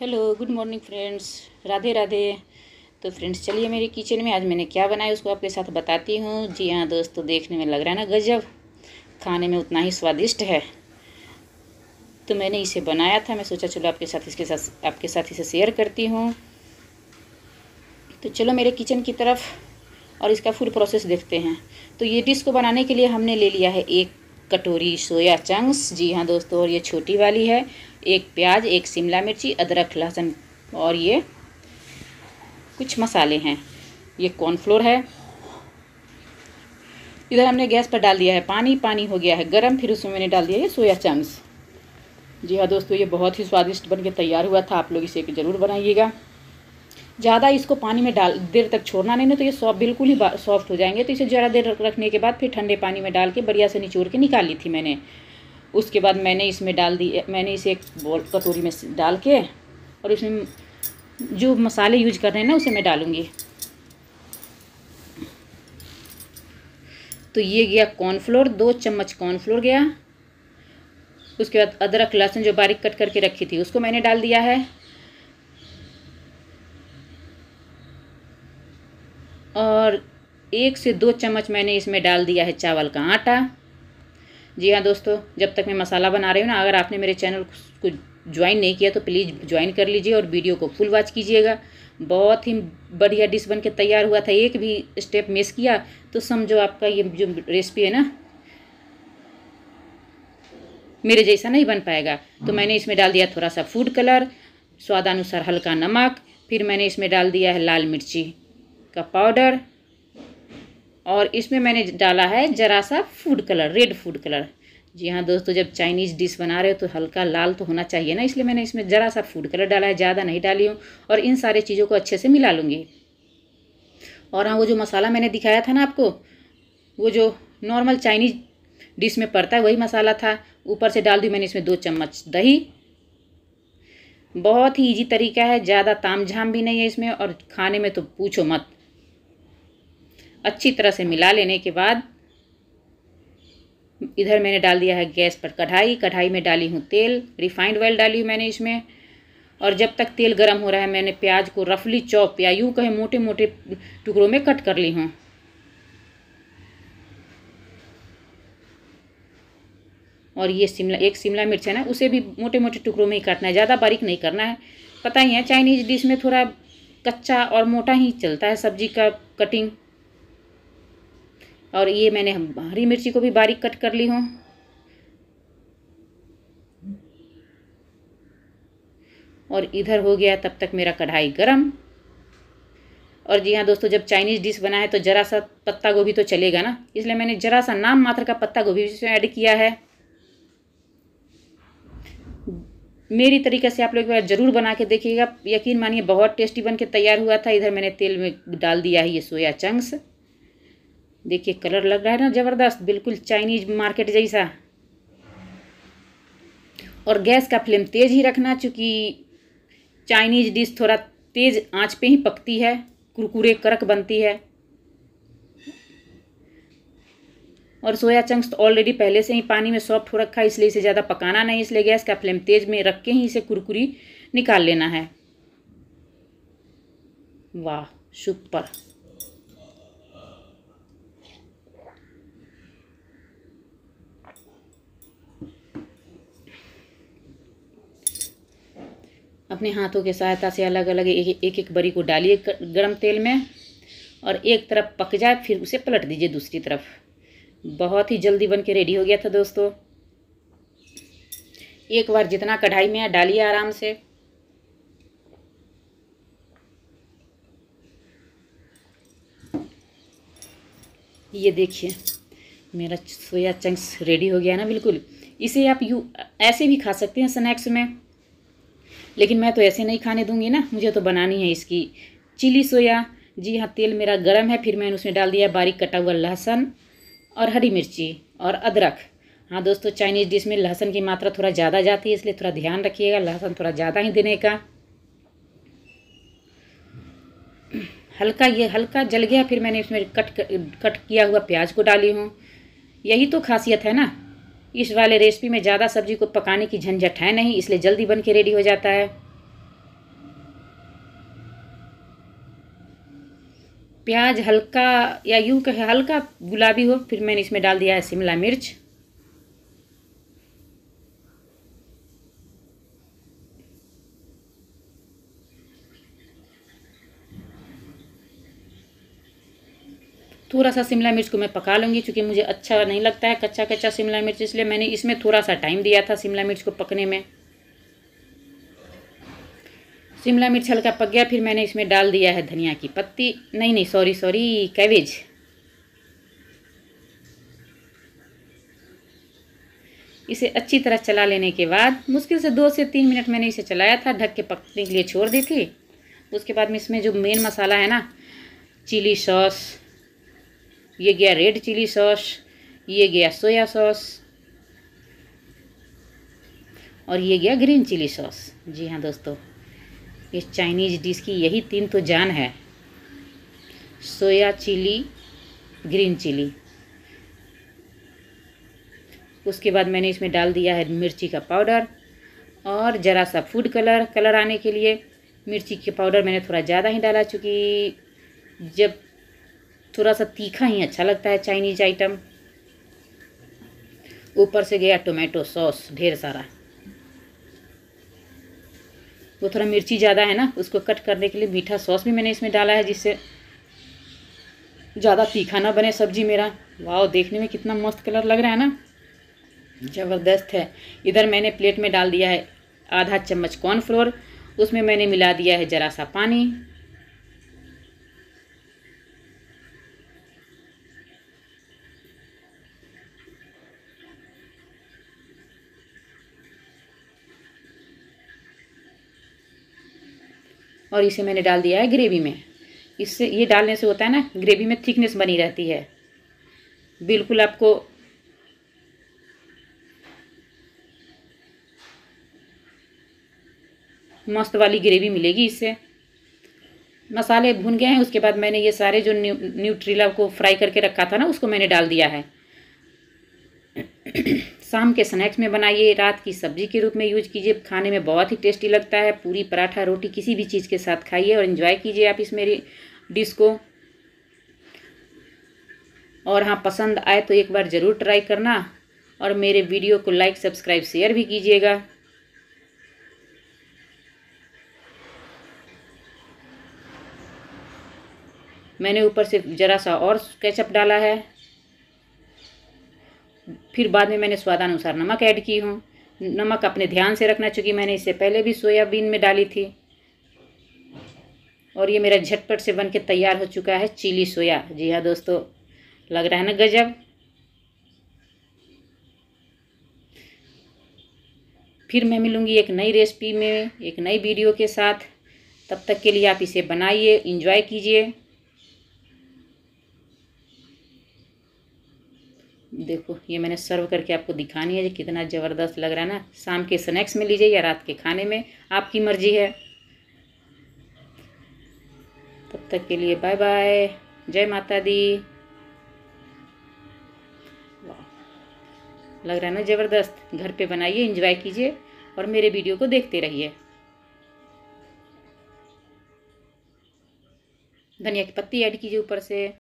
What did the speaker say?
hello good morning friends Radhe Radhe तो friends चलिए मेरे किचन में आज मैंने क्या बनाया उसको आपके साथ बताती हूँ जी हाँ दोस्तों तो देखने में लग रहा है ना गजब खाने में उतना ही स्वादिष्ट है तो मैंने इसे बनाया था मैं सोचा चलो आपके साथ इसके साथ आपके साथ इसे शेयर करती हूँ तो चलो मेरे किचन की तरफ और इसका फुल प्रोसेस देखते हैं तो ये डिश को बनाने के लिए हमने ले लिया है एक कटोरी सोया चंक्स जी हाँ दोस्तों और ये छोटी वाली है एक प्याज एक शिमला मिर्ची अदरक लहसुन और ये कुछ मसाले हैं ये कॉर्नफ्लोर है इधर हमने गैस पर डाल दिया है पानी पानी हो गया है गर्म फिर उसमें मैंने डाल दिया है सोया चंक्स जी हाँ दोस्तों ये बहुत ही स्वादिष्ट बन के तैयार हुआ था आप लोग इसे ज़रूर बनाइएगा ज़्यादा इसको पानी में डाल देर तक छोड़ना नहीं ना तो ये सॉफ्ट बिल्कुल ही सॉफ्ट हो जाएंगे तो इसे ज़रा देर रखने के बाद फिर ठंडे पानी में डाल के बढ़िया से निचोड़ के निकाल ली थी मैंने उसके बाद मैंने इसमें डाल दी मैंने इसे एक कटोरी में डाल के और इसमें जो मसाले यूज कर रहे हैं ना उसे मैं डालूँगी तो ये गया कॉर्नफ्लोर दो चम्मच कॉर्नफ्लोर गया उसके बाद अदरक लहसुन जो बारीक कट करके रखी थी उसको मैंने डाल दिया है और एक से दो चम्मच मैंने इसमें डाल दिया है चावल का आटा जी हाँ दोस्तों जब तक मैं मसाला बना रही हूँ ना अगर आपने मेरे चैनल को ज्वाइन नहीं किया तो प्लीज़ ज्वाइन कर लीजिए और वीडियो को फुल वॉच कीजिएगा बहुत ही बढ़िया डिश बन के तैयार हुआ था एक भी स्टेप मिस किया तो समझो आपका ये जो रेसिपी है ना मेरे जैसा नहीं बन पाएगा तो मैंने इसमें डाल दिया थोड़ा सा फूड कलर स्वादानुसार हल्का नमक फिर मैंने इसमें डाल दिया है लाल मिर्ची का पाउडर और इसमें मैंने डाला है ज़रा सा food colour red food colour जी हाँ दोस्तों जब चाइनीज़ डिश बना रहे हो तो हल्का लाल तो होना चाहिए ना इसलिए मैंने इसमें ज़रा सा फूड कलर डाला है ज़्यादा नहीं डाली हूँ और इन सारे चीज़ों को अच्छे से मिला लूँगी और हाँ वो जो मसाला मैंने दिखाया था ना आपको वो जो नॉर्मल चाइनीज़ डिश में पड़ता है वही मसाला था ऊपर से डाल दी मैंने इसमें दो चम्मच दही बहुत ही ईजी तरीका है ज़्यादा ताम झाम भी नहीं है इसमें और खाने में तो पूछो मत अच्छी तरह से मिला लेने के बाद इधर मैंने डाल दिया है गैस पर कढ़ाई कढ़ाई में डाली हूँ तेल रिफाइंड ऑयल डाली हूँ मैंने इसमें और जब तक तेल गर्म हो रहा है मैंने प्याज को रफली चॉप या यूँ कहें मोटे मोटे टुकड़ों में कट कर ली हूँ और ये शिमला एक शिमला मिर्च है ना उसे भी मोटे मोटे टुकड़ों में ही काटना है ज़्यादा बारीक नहीं करना है पता ही है चाइनीज़ डिश में थोड़ा कच्चा और मोटा ही चलता है सब्जी का कटिंग और ये मैंने हरी मिर्ची को भी बारीक कट कर ली हूँ और इधर हो गया तब तक मेरा कढ़ाई गरम और जी हाँ दोस्तों जब चाइनीज़ डिश बना है तो ज़रा सा पत्ता गोभी तो चलेगा ना इसलिए मैंने ज़रा सा नाम मात्र का पत्ता गोभी इसमें ऐड किया है मेरी तरीके से आप लोग एक बार ज़रूर बना के देखिएगा यकीन मानिए बहुत टेस्टी बन के तैयार हुआ था इधर मैंने तेल में डाल दिया है ये सोया चंक्स देखिए कलर लग रहा है ना ज़बरदस्त बिल्कुल चाइनीज मार्केट जैसा और गैस का फ्लेम तेज़ ही रखना चूँकि चाइनीज डिश थोड़ा तेज़ आंच पे ही पकती है कुरकुरे करक बनती है और सोया चंक्स तो ऑलरेडी पहले से ही पानी में सॉफ्ट हो रखा है इसलिए इसे ज़्यादा पकाना नहीं इसलिए गैस का फ्लेम तेज़ में रख के ही इसे कुरकुरी निकाल लेना है वाह सुपर अपने हाथों के सहायता से अलग अलग एक एक, एक बरी को डालिए गर्म तेल में और एक तरफ पक जाए फिर उसे पलट दीजिए दूसरी तरफ बहुत ही जल्दी बन के रेडी हो गया था दोस्तों एक बार जितना कढ़ाई में डालिए आराम से ये देखिए मेरा सोया चंक्स रेडी हो गया ना बिल्कुल इसे आप यू ऐसे भी खा सकते हैं स्नैक्स में लेकिन मैं तो ऐसे नहीं खाने दूंगी ना मुझे तो बनानी है इसकी चिली सोया जी हाँ तेल मेरा गर्म है फिर मैंने उसमें डाल दिया बारीक कटा हुआ लहसुन और हरी मिर्ची और अदरक हाँ दोस्तों चाइनीज़ डिश में लहसुन की मात्रा थोड़ा ज़्यादा जाती है इसलिए थोड़ा ध्यान रखिएगा लहसुन थोड़ा ज़्यादा ही देने का हल्का ये हल्का जल गया फिर मैंने इसमें कट कट किया हुआ प्याज को डाली हूँ यही तो खासियत है ना इस वाले रेसिपी में ज़्यादा सब्जी को पकाने की झंझट है नहीं इसलिए जल्दी बन के रेडी हो जाता है प्याज हल्का या यूँ कहे हल्का गुलाबी हो फिर मैंने इसमें डाल दिया है शिमला मिर्च थोड़ा सा शिमला मिर्च को मैं पका लूँगी चूँकि मुझे अच्छा नहीं लगता है कच्चा कच्चा शिमला मिर्च इसलिए मैंने इसमें थोड़ा सा टाइम दिया था शिमला मिर्च को पकने में शिमला मिर्च हल्का पक गया फिर मैंने इसमें डाल दिया है धनिया की पत्ती नहीं नहीं सॉरी सॉरी कैबेज इसे अच्छी तरह चला लेने के बाद मुश्किल से दो से तीन मिनट मैंने इसे चलाया था ढक के पकने के लिए छोड़ दी थी उसके बाद में इसमें जो मेन मसाला है ना चिली सॉस ये गया रेड चिली सॉस ये गया सोया सॉस और ये गया ग्रीन चिली सॉस जी हाँ दोस्तों इस चाइनीज़ डिश की यही तीन तो जान है सोया चिली ग्रीन चिली उसके बाद मैंने इसमें डाल दिया है मिर्ची का पाउडर और ज़रा सा फूड कलर कलर आने के लिए मिर्ची के पाउडर मैंने थोड़ा ज़्यादा ही डाला चूँकि जब थोड़ा सा तीखा ही अच्छा लगता है चाइनीज आइटम ऊपर से गया टोमेटो सॉस ढेर सारा वो थोड़ा मिर्ची ज़्यादा है ना उसको कट करने के लिए मीठा सॉस भी मैंने इसमें डाला है जिससे ज़्यादा तीखा ना बने सब्जी मेरा वाह देखने में कितना मस्त कलर लग रहा है ना ज़बरदस्त है इधर मैंने प्लेट में डाल दिया है आधा चम्मच कॉर्नफ्लोर उसमें मैंने मिला दिया है ज़रा सा पानी और इसे मैंने डाल दिया है ग्रेवी में इससे ये डालने से होता है ना ग्रेवी में थिकनेस बनी रहती है बिल्कुल आपको मस्त वाली ग्रेवी मिलेगी इससे मसाले भुन गए हैं उसके बाद मैंने ये सारे जो न्यू न्यूट्रीला को फ्राई करके रखा था ना उसको मैंने डाल दिया है शाम के स्नैक्स में बनाइए रात की सब्जी के रूप में यूज कीजिए खाने में बहुत ही टेस्टी लगता है पूरी पराठा रोटी किसी भी चीज़ के साथ खाइए और इन्जॉय कीजिए आप इस मेरी डिश को और हाँ पसंद आए तो एक बार ज़रूर ट्राई करना और मेरे वीडियो को लाइक सब्सक्राइब शेयर भी कीजिएगा मैंने ऊपर से ज़रा सा और केचप डाला है फिर बाद में मैंने स्वादानुसार नमक ऐड की हूँ नमक अपने ध्यान से रखना चूँकि मैंने इससे पहले भी सोयाबीन में डाली थी और ये मेरा झटपट से बन के तैयार हो चुका है चिली सोया जी हाँ दोस्तों लग रहा है ना गजब फिर मैं मिलूँगी एक नई रेसिपी में एक नई वीडियो के साथ तब तक के लिए आप इसे बनाइए इंजॉय कीजिए देखो ये मैंने सर्व करके आपको दिखानी है कितना ज़बरदस्त लग रहा है ना शाम के स्नैक्स में लीजिए या रात के खाने में आपकी मर्ज़ी है तब तक के लिए बाय बाय जय माता दी लग रहा है ना ज़बरदस्त घर पे बनाइए इंजॉय कीजिए और मेरे वीडियो को देखते रहिए धनिया की पत्ती ऐड कीजिए ऊपर से